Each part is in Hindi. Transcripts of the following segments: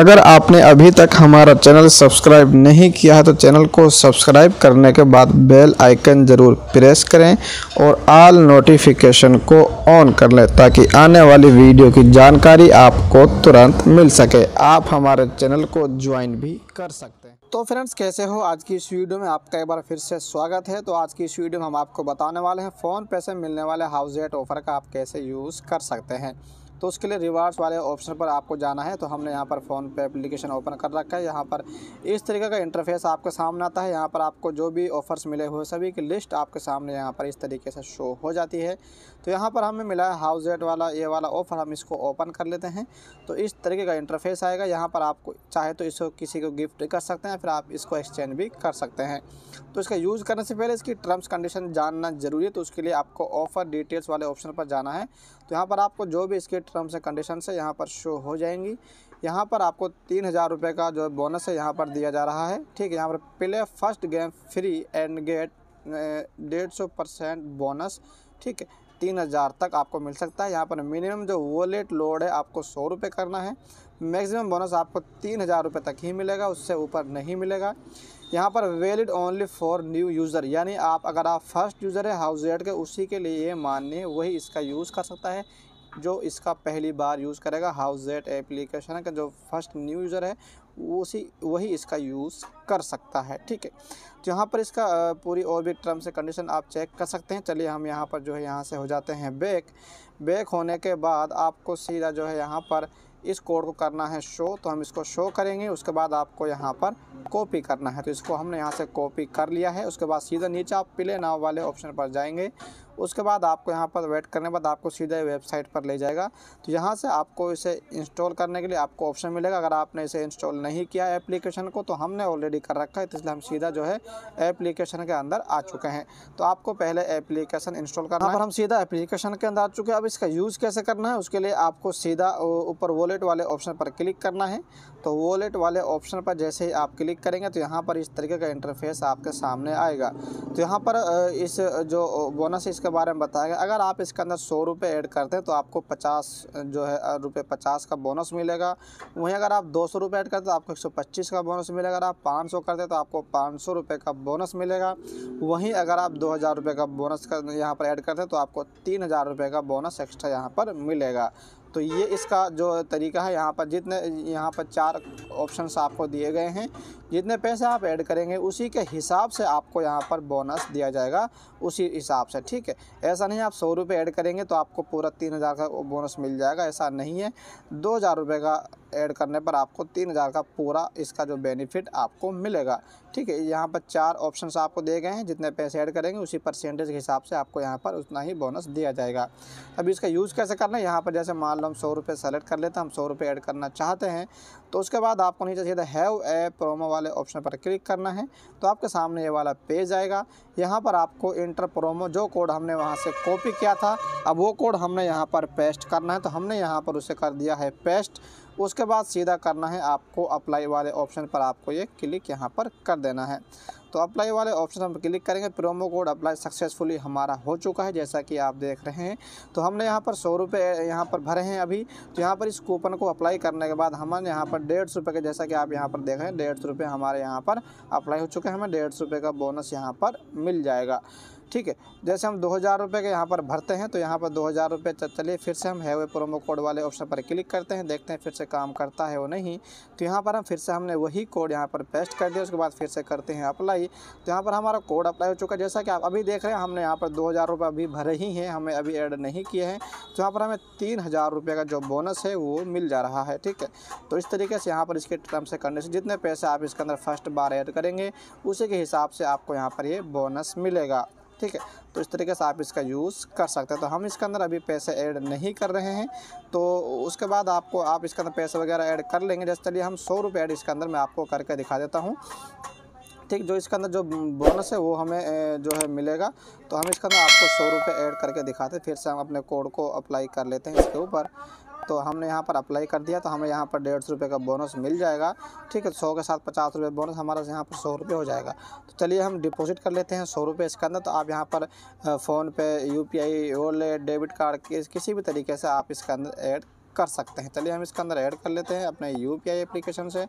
अगर आपने अभी तक हमारा चैनल सब्सक्राइब नहीं किया है तो चैनल को सब्सक्राइब करने के बाद बेल आइकन ज़रूर प्रेस करें और आल नोटिफिकेशन को ऑन कर लें ताकि आने वाली वीडियो की जानकारी आपको तुरंत मिल सके आप हमारे चैनल को ज्वाइन भी कर सकते हैं तो फ्रेंड्स कैसे हो आज की इस वीडियो में आपका एक बार फिर से स्वागत है तो आज की इस वीडियो में हम आपको बताने वाले हैं फ़ोन पे से मिलने वाले हाउस रेट ऑफ़र का आप कैसे यूज़ कर सकते हैं तो उसके लिए रिवार्ड्स वाले ऑप्शन पर आपको जाना है तो हमने यहाँ पर फ़ोन पे एप्लीकेशन ओपन कर रखा है यहाँ पर इस तरीके का इंटरफेस आपके सामने आता है यहाँ पर आपको जो भी ऑफ़र्स मिले हुए सभी की लिस्ट आपके सामने यहाँ पर इस तरीके से शो हो जाती है तो यहाँ पर हमें मिला है हाउस रेट वाला ये वाला ऑफ़र हम इसको ओपन कर लेते हैं तो इस तरीके का इंटरफेस आएगा यहाँ पर आपको चाहे तो इसको किसी को गिफ्ट कर सकते हैं फिर आप इसको एक्सचेंज भी कर सकते हैं तो इसका यूज़ करने से पहले इसकी टर्म्स कंडीशन जानना ज़रूरी है तो उसके लिए आपको ऑफ़र डिटेल्स वाले ऑप्शन पर जाना है तो यहाँ पर आपको जो भी इसके टर्म्स एंड कंडीशन है यहाँ पर शो हो जाएंगी यहाँ पर आपको तीन हज़ार रुपये का जो बोनस है यहाँ पर दिया जा रहा है ठीक है यहाँ पर play first game free and get डेढ़ सौ परसेंट बोनस ठीक है तीन हज़ार तक आपको मिल सकता है यहाँ पर मिनिमम जो वॉलेट लोड है आपको सौ रुपये करना है मैक्सिमम बोनस आपको तीन हज़ार रुपये तक ही मिलेगा उससे ऊपर नहीं मिलेगा यहाँ पर valid only for new user यानी आप अगर आप फर्स्ट यूज़र है हाउस एड के उसी के लिए ये मान्य वही इसका यूज़ कर सकता है जो इसका पहली बार यूज़ करेगा हाउस एड एप्लीकेशन का जो फर्स्ट न्यू यूज़र है उसी वही इसका यूज़ कर सकता है ठीक है तो यहाँ पर इसका पूरी और भी टर्म्स एंड कंडीशन आप चेक कर सकते हैं चलिए हम यहाँ पर जो है यहाँ से हो जाते हैं बैक बैक होने के बाद आपको सीधा जो है यहाँ पर इस कोड को करना है शो तो हम इसको शो करेंगे उसके बाद आपको यहाँ पर कॉपी करना है तो इसको हमने यहाँ से कॉपी कर लिया है उसके बाद सीधा नीचे आप प्ले नाव वाले ऑप्शन पर जाएंगे उसके बाद आपको यहाँ पर वेट करने बाद आपको सीधा वेबसाइट पर ले जाएगा तो यहाँ से आपको इसे इंस्टॉल करने के लिए आपको ऑप्शन मिलेगा अगर आपने इसे इंस्टॉल नहीं किया है एप्लीकेशन को तो हमने ऑलरेडी कर रखा है इसलिए हम सीधा जो है एप्लीकेशन के अंदर आ चुके हैं तो आपको पहले एप्लीकेशन इंस्टॉल करना है हम सीधा एप्लीकेशन के अंदर आ चुके हैं अब इसका यूज़ कैसे करना है उसके लिए आपको सीधा ऊपर वॉलेट वाले ऑप्शन पर क्लिक करना है तो वॉलेट वाले ऑप्शन पर जैसे ही आप क्लिक करेंगे तो यहाँ पर इस तरीके का इंटरफेस आपके सामने आएगा तो यहाँ पर इस जो बोनस है इसका इसके बारे में बताया गया अगर आप इसके अंदर सौ रुपये ऐड करते हैं तो आपको पचास जो है रुपये पचास का बोनस मिलेगा वहीं अगर आप दो सौ रुपये ऐड करते हैं तो आपको एक सौ पच्चीस का बोनस मिलेगा अगर आप पाँच सौ करते हैं तो आपको पाँच सौ रुपये का बोनस मिलेगा वहीं अगर आप दो हज़ार रुपये का बोनस यहाँ पर ऐड करते हैं तो आपको तीन हज़ार रुपये का बोनस एक्स्ट्रा यहाँ पर मिलेगा तो ये इसका जो तरीका है यहाँ पर जितने यहाँ पर चार ऑप्शन आपको दिए गए हैं जितने पैसे आप ऐड करेंगे उसी के हिसाब से आपको यहाँ पर बोनस दिया जाएगा उसी हिसाब से ठीक है ऐसा नहीं आप सौ रुपये ऐड करेंगे तो आपको पूरा तीन हज़ार का बोनस मिल जाएगा ऐसा नहीं है दो हज़ार रुपये का ऐड करने पर आपको तीन हज़ार का पूरा इसका जो बेनिफिट आपको मिलेगा ठीक है यहाँ पर चार ऑप्शन आपको दिए गए हैं जितने पैसे ऐड करेंगे उसी परसेंटेज के हिसाब से आपको यहाँ पर उतना ही बोनस दिया जाएगा अब इसका यूज़ कैसे करना है यहाँ पर जैसे मान लो हम सौ रुपये सेलेक्ट कर लेते हैं हम सौ रुपये ऐड करना चाहते हैं तो उसके बाद आपको नीचे सीधे हैव ए प्रोमो वाले ऑप्शन पर क्लिक करना है तो आपके सामने ये वाला पेज आएगा यहाँ पर आपको इंटर प्रोमो जो कोड हमने वहाँ से कॉपी किया था अब वो कोड हमने यहाँ पर पेस्ट करना है तो हमने यहाँ पर उसे कर दिया है पेस्ट उसके बाद सीधा करना है आपको अप्लाई वाले ऑप्शन पर आपको ये क्लिक यहाँ पर कर देना है तो अप्लाई वाले ऑप्शन हम क्लिक करेंगे प्रोमो कोड अप्लाई सक्सेसफुली हमारा हो चुका है जैसा कि आप देख रहे हैं तो हमने यहाँ पर सौ रुपये यहाँ पर भरे हैं अभी तो यहाँ पर इस कूपन को अप्लाई करने के बाद हमने यहाँ पर डेढ़ सौ के जैसा कि आप यहाँ पर देख रहे हैं डेढ़ सौ हमारे यहाँ पर अप्लाई हो चुके हैं हमें डेढ़ सौ का बोनस यहाँ पर मिल जाएगा ठीक है जैसे हम दो हज़ार रुपये के यहाँ पर भरते हैं तो यहाँ पर दो हज़ार रुपये चलिए फिर से हम है वे प्रोमो कोड वाले ऑप्शन पर क्लिक करते हैं देखते हैं फिर से काम करता है वो नहीं तो यहाँ पर हम फिर से हमने वही कोड यहाँ पर पेस्ट कर दिया उसके बाद फिर से करते हैं अप्लाई तो यहाँ पर हमारा कोड अप्लाई हो चुका है जैसा कि आप अभी देख रहे हैं हमने यहाँ पर दो हज़ार रुपये अभी भरे ही हैं हमें अभी एड नहीं किए हैं तो यहाँ पर हमें तीन हज़ार रुपये का जो बोनस है वो मिल जा रहा है ठीक है तो इस तरीके से यहाँ पर इसके टर्म्स एंड कंडीशन जितने पैसे आप इसके अंदर फर्स्ट बार एड करेंगे उसी के हिसाब से आपको यहाँ पर ये बोनस मिलेगा ठीक है तो इस तरीके से आप इसका यूज़ कर सकते हैं तो हम इसके अंदर अभी पैसे ऐड नहीं कर रहे हैं तो उसके बाद आपको आप इसके अंदर पैसे वगैरह ऐड कर लेंगे जैसे चलिए हम सौ रुपये ऐड इसके अंदर मैं आपको करके दिखा देता हूँ ठीक जो इसके अंदर जो बोनस है वो हमें जो है मिलेगा तो हम इसके अंदर आपको सौ रुपये ऐड करके दिखाते फिर से हम अपने कोड को अप्लाई कर लेते हैं इसके ऊपर तो हमने यहाँ पर अप्लाई कर दिया तो हमें यहाँ पर डेढ़ सौ रुपये का बोनस मिल जाएगा ठीक है सौ के साथ पचास रुपये बोनस हमारा यहाँ पर सौ रुपये हो जाएगा तो चलिए हम डिपॉजिट कर लेते हैं सौ रुपये इसके अंदर तो आप यहाँ पर PhonePe U P I debit card किसी भी तरीके से आप इसके अंदर ऐड कर सकते हैं चलिए हम इसके अंदर ऐड कर लेते हैं अपने यू पी एप्लीकेशन से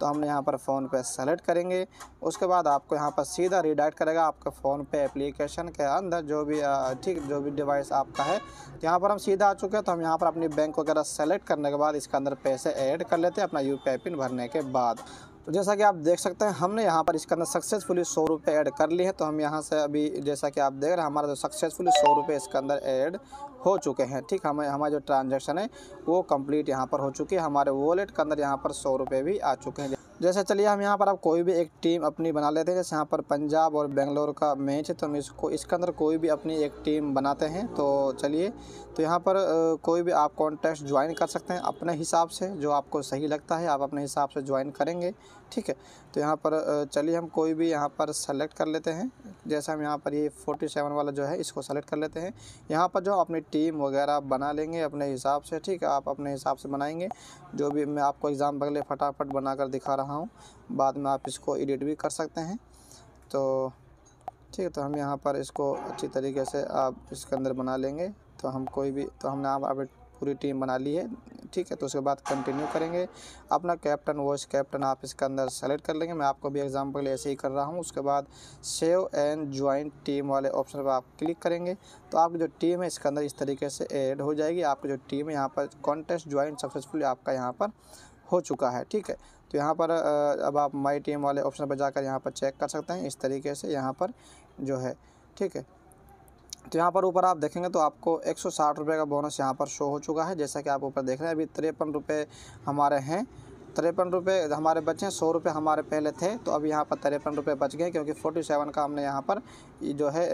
तो हम यहाँ पर फ़ोन पे सेलेक्ट करेंगे उसके बाद आपको यहाँ पर सीधा रिडायरेक्ट करेगा आपके फ़ोन पे एप्लीकेशन के अंदर जो भी ठीक जो भी डिवाइस आपका है तो यहाँ पर हम सीधा आ चुके हैं तो हम यहाँ पर अपनी बैंक वगैरह सेलेक्ट करने के बाद इसके अंदर पैसे ऐड कर लेते हैं अपना यू पिन भरने के बाद तो जैसा कि आप देख सकते हैं हमने यहाँ पर इसके अंदर सक्सेसफुली सौ रुपये ऐड कर लिए हैं तो हम यहाँ से अभी जैसा कि आप देख रहे हैं हमारा जो सक्सेसफुली सौ रुपये इसके अंदर ऐड हो चुके हैं ठीक हमें हमारा जो ट्रांजेक्शन है वो कंप्लीट यहाँ पर हो चुकी है हमारे वॉलेट के अंदर यहाँ पर सौ रुपये भी आ चुके हैं जैसे चलिए हम यहाँ पर आप कोई भी एक टीम अपनी बना लेते हैं जैसे यहाँ पर पंजाब और बेंगलोर का मैच है तो हम इसको इसके अंदर कोई भी अपनी एक टीम बनाते हैं तो चलिए तो यहाँ पर कोई भी आप कॉन्टेस्ट ज्वाइन कर सकते हैं अपने हिसाब से जो आपको सही लगता है आप अपने हिसाब से ज्वाइन करेंगे ठीक है तो यहाँ पर चलिए हम कोई भी यहाँ पर सेलेक्ट कर लेते हैं जैसे हम यहाँ पर ये फोर्टी सेवन वाला जो है इसको सेलेक्ट कर लेते हैं यहाँ पर जो अपनी टीम वगैरह बना लेंगे अपने हिसाब से ठीक है आप अपने हिसाब से बनाएंगे जो भी मैं आपको एग्ज़ाम बगले फटाफट बनाकर दिखा रहा हूँ बाद में आप इसको एडिट भी कर सकते हैं तो ठीक है तो हम यहाँ पर इसको अच्छी तरीके से आप इसके अंदर बना लेंगे तो हम कोई भी तो हमने आप पूरी टीम बना ली है ठीक है तो उसके बाद कंटिन्यू करेंगे अपना कैप्टन वॉइस कैप्टन आप इसके अंदर सेलेक्ट कर लेंगे मैं आपको भी एग्जाम्पल ऐसे ही कर रहा हूँ उसके बाद सेव एंड ज्वाइन टीम वाले ऑप्शन पर आप क्लिक करेंगे तो आपकी जो टीम है इसके अंदर इस तरीके से एड हो जाएगी आपकी जो टीम है यहाँ पर कॉन्टेस्ट ज्वाइन सक्सेसफुली आपका यहाँ पर हो चुका है ठीक है तो यहाँ पर अब आप माई टीम वाले ऑप्शन पर जाकर यहाँ पर चेक कर सकते हैं इस तरीके से यहाँ पर जो है ठीक है तो यहाँ पर ऊपर आप देखेंगे तो आपको एक सौ का बोनस यहाँ पर शो हो चुका है जैसा कि आप ऊपर देख रहे हैं अभी तिरपन रुपये हमारे हैं तिरपन रुपये हमारे बचे हैं सौ रुपये हमारे पहले थे तो अब यहाँ पर तिरपन रुपये बच गए क्योंकि फोर्टी सेवन का हमने यहाँ पर जो है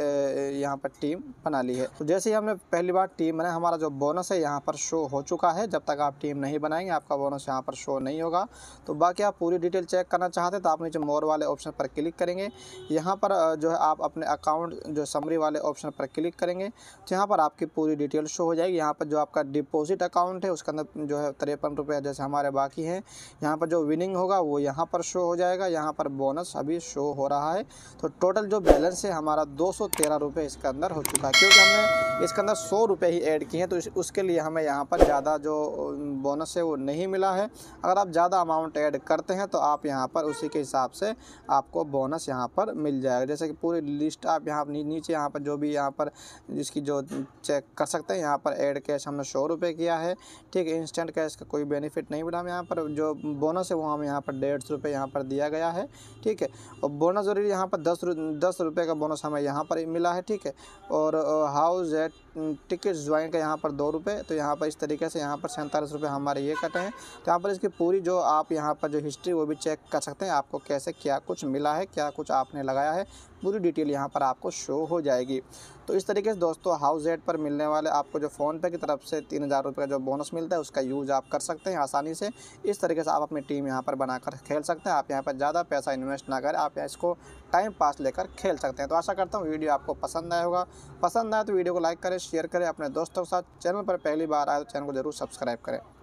यहाँ पर टीम बना ली है तो जैसे ही हमने पहली बार टीम बनाया हमारा जो बोनस है यहाँ पर शो हो चुका है जब तक आप टीम नहीं बनाएंगे आपका बोनस यहाँ पर शो नहीं होगा तो बाकी आप पूरी डिटेल चेक करना चाहते तो आप नीचे मोर वाले ऑप्शन पर क्लिक करेंगे यहाँ पर जो है आप अपने अकाउंट जो समरी वाले ऑप्शन पर क्लिक करेंगे तो यहाँ पर आपकी पूरी डिटेल शो हो जाएगी यहाँ पर जो आपका डिपोजिट अकाउंट है उसके अंदर जो है तिरपन रुपये जैसे हमारे बाकी हैं यहाँ पर जो विनिंग होगा वो यहाँ पर शो हो जाएगा यहाँ पर बोनस अभी शो हो रहा है तो टोटल जो बैलेंस है हमारा दो सौ इसके अंदर हो चुका है क्योंकि हमने इसके अंदर सौ रुपये ही ऐड किए हैं तो उसके लिए हमें यहाँ पर ज़्यादा जो बोनस है वो नहीं मिला है अगर आप ज़्यादा अमाउंट ऐड करते हैं तो आप यहाँ पर उसी के हिसाब से आपको बोनस यहाँ पर मिल जाएगा जैसे कि पूरी लिस्ट आप यहाँ नीचे यहाँ पर जो भी यहाँ पर जिसकी जो चेक कर सकते हैं यहाँ पर एड कैश हमने सौ रुपये किया है ठीक है इंस्टेंट कैश का कोई बेनिफिट नहीं मिला हम यहाँ पर जो बोनस है वो हम यहाँ पर डेढ़ सौ रुपये यहाँ पर दिया गया है ठीक है और बोनस जरूरी यहाँ पर दस दस रुपये का बोनस हमें यहाँ पर मिला है ठीक है और हाउस है टिकट ज्वाइन का यहाँ पर दो रुपये तो यहाँ पर इस तरीके से यहाँ पर सैंतालीस रुपये हमारे ये कटे हैं तो यहाँ पर इसकी पूरी जो आप यहाँ पर जो हिस्ट्री वो भी चेक कर सकते हैं आपको कैसे क्या कुछ मिला है क्या कुछ आपने लगाया है पूरी डिटेल यहाँ पर आपको शो हो जाएगी तो इस तरीके से दोस्तों हाउस एड पर मिलने वाले आपको जो फ़ोनपे की तरफ से तीन हज़ार रुपये का जो बोनस मिलता है उसका यूज़ आप कर सकते हैं आसानी से इस तरीके से आप अपनी टीम यहाँ पर बनाकर खेल सकते हैं आप यहाँ पर ज़्यादा पैसा इन्वेस्ट ना करें आप इसको टाइम पास लेकर खेल सकते हैं तो आशा करता हूँ वीडियो आपको पसंद आया होगा पसंद आए तो वीडियो को लाइक करें शेयर करें अपने दोस्तों के साथ चैनल पर पहली बार आए तो चैनल को जरूर सब्सक्राइब करें